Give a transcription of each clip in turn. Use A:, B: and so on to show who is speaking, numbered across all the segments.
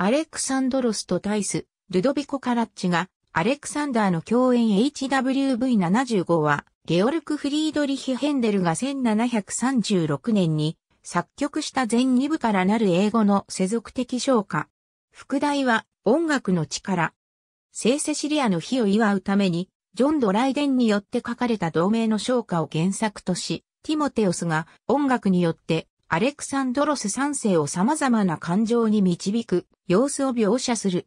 A: アレクサンドロスとタイス、ルドビコ・カラッチが、アレクサンダーの共演 HWV75 は、ゲオルク・フリードリヒ・ヘンデルが1736年に作曲した全2部からなる英語の世俗的昇華。副題は音楽の力。聖セシリアの日を祝うために、ジョン・ドライデンによって書かれた同名の昇華を原作とし、ティモテオスが音楽によってアレクサンドロス三世を様々な感情に導く様子を描写する。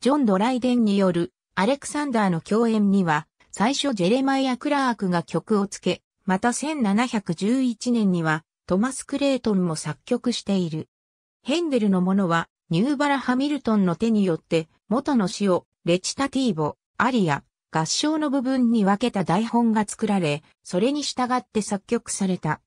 A: ジョン・ドライデンによるアレクサンダーの共演には、最初ジェレマイア・クラークが曲をつけ、また1711年にはトマス・クレートンも作曲している。ヘンデルのものはニューバラ・ハミルトンの手によって元の詩をレチタティーボ、アリア、合唱の部分に分けた台本が作られ、それに従って作曲された。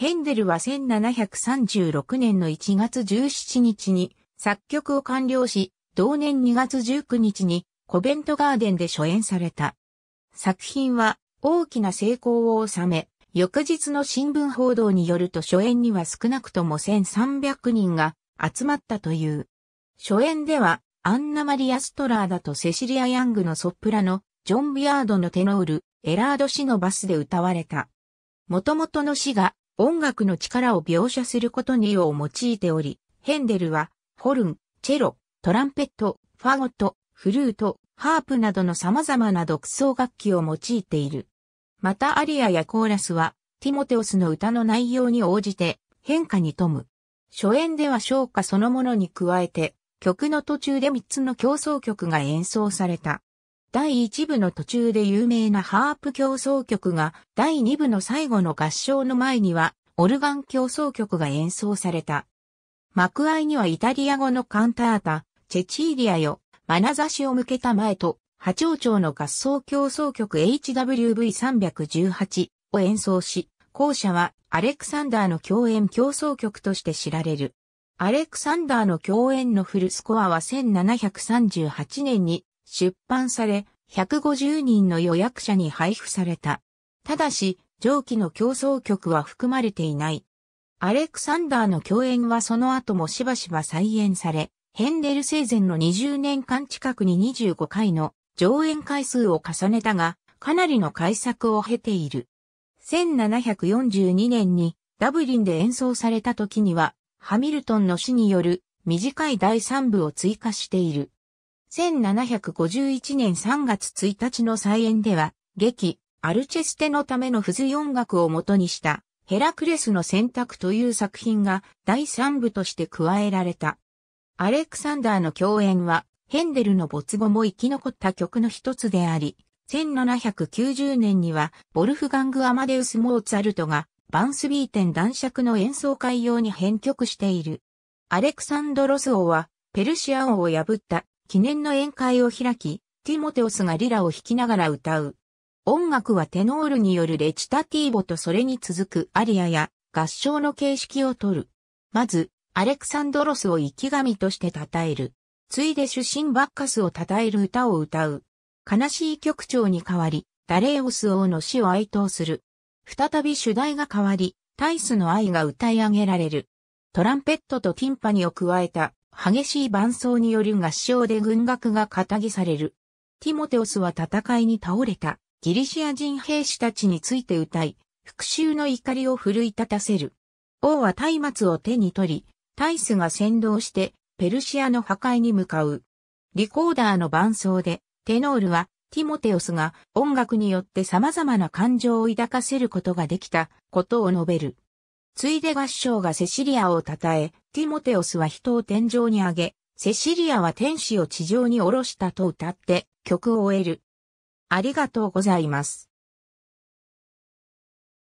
A: ヘンデルは1736年の1月17日に作曲を完了し、同年2月19日にコベントガーデンで初演された。作品は大きな成功を収め、翌日の新聞報道によると初演には少なくとも1300人が集まったという。初演ではアンナ・マリア・ストラーだとセシリア・ヤングのソプラノ、ジョン・ビアードのテノール、エラード・シのバスで歌われた。元々の詩が音楽の力を描写することにを用いており、ヘンデルは、ホルン、チェロ、トランペット、ファゴット、フルート、ハープなどの様々な独奏楽器を用いている。またアリアやコーラスは、ティモテオスの歌の内容に応じて変化に富む。初演では昇華そのものに加えて、曲の途中で3つの競争曲が演奏された。第1部の途中で有名なハープ競争曲が、第2部の最後の合唱の前には、オルガン競争曲が演奏された。幕間にはイタリア語のカンタータ、チェチーリアよ、眼差しを向けた前と、波長長の合奏競争曲 HWV318 を演奏し、後者はアレクサンダーの共演競争曲として知られる。アレクサンダーの共演のフルスコアは1738年に出版され、150人の予約者に配布された。ただし、上記の競争曲は含まれていない。アレクサンダーの共演はその後もしばしば再演され、ヘンデル生前の20年間近くに25回の上演回数を重ねたが、かなりの改作を経ている。1742年にダブリンで演奏された時には、ハミルトンの死による短い第3部を追加している。1751年3月1日の再演では、劇、アルチェステのための付随音楽を元にした、ヘラクレスの選択という作品が第3部として加えられた。アレクサンダーの共演は、ヘンデルの没後も生き残った曲の一つであり、1790年には、ボルフガング・アマデウス・モーツァルトが、バンスビーテン男爵の演奏会用に編曲している。アレクサンドロス王は、ペルシア王を破った記念の宴会を開き、ティモテオスがリラを弾きながら歌う。音楽はテノールによるレチタティーボとそれに続くアリアや合唱の形式をとる。まず、アレクサンドロスを生き神として称える。ついで主神バッカスを称える歌を歌う。悲しい曲調に変わり、ダレオス王の死を哀悼する。再び主題が変わり、タイスの愛が歌い上げられる。トランペットとティンパニを加えた激しい伴奏による合唱で軍楽が仇される。ティモテオスは戦いに倒れたギリシア人兵士たちについて歌い、復讐の怒りを奮い立たせる。王は松明を手に取り、タイスが先導してペルシアの破壊に向かう。リコーダーの伴奏で、テノールはティモテオスが音楽によって様々な感情を抱かせることができたことを述べる。ついで合唱がセシリアを称え、ティモテオスは人を天井に上げ、セシリアは天使を地上に下ろしたと歌って曲を終える。ありがとうございます。